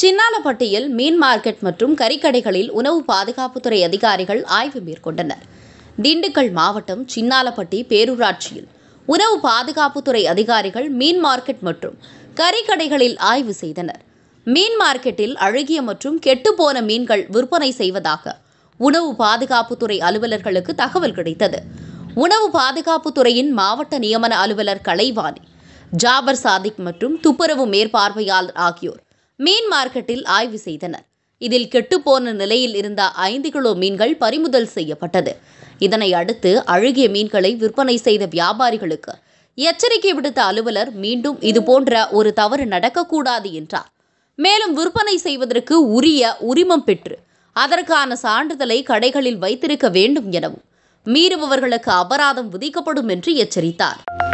சின்னாலப்பட்டியில் மீன் market மற்றும் கறிக்கடைகளில் உணவு பாதுகாப்புத்துறை அதிகாரிகள் ஆய்வு மேற்கொண்டனர் திண்டுக்கல் மாவட்டம் சின்னாலப்பட்டி பேரூராட்சியில் உணவு பாதுகாப்புத்துறை அதிகாரிகள் மீன் மார்க்கெட் மற்றும் கறிக்கடைகளில் ஆய்வு செய்தனர் மீன் மார்க்கெட்டில் அழுகிய மற்றும் கெட்டுப்போன மீன்கள் விற்பனை செய்வதாக உணவு பாதுகாப்புத்துறை அலுவலர்களுக்கு தகவல் கிடைத்தது உணவு பாதுகாப்புத்துறையின் மாவட்ட நியமன அலுவலர் கலைவாணி ஜாபர் சாதிக் மற்றும் துப்புரவு மேற்பார்வையாளர் ஆகியோர் மீன் மார்க்கெட்டில் ஆய்வு செய்தனர் இதில் கெட்டுப்போன நிலையில் இருந்த ஐந்து கிலோ மீன்கள் பறிமுதல் செய்யப்பட்டது இதனை அடுத்து அழுகிய மீன்களை விற்பனை செய்த வியாபாரிகளுக்கு எச்சரிக்கை விடுத்த அலுவலர் மீண்டும் இதுபோன்ற ஒரு தவறு நடக்கக்கூடாது என்றார் மேலும் விற்பனை செய்வதற்கு உரிய உரிமம் பெற்று அதற்கான சான்றிதழை கடைகளில் வைத்திருக்க வேண்டும் எனவும் மீறுபவர்களுக்கு அபராதம் விதிக்கப்படும் என்று எச்சரித்தார்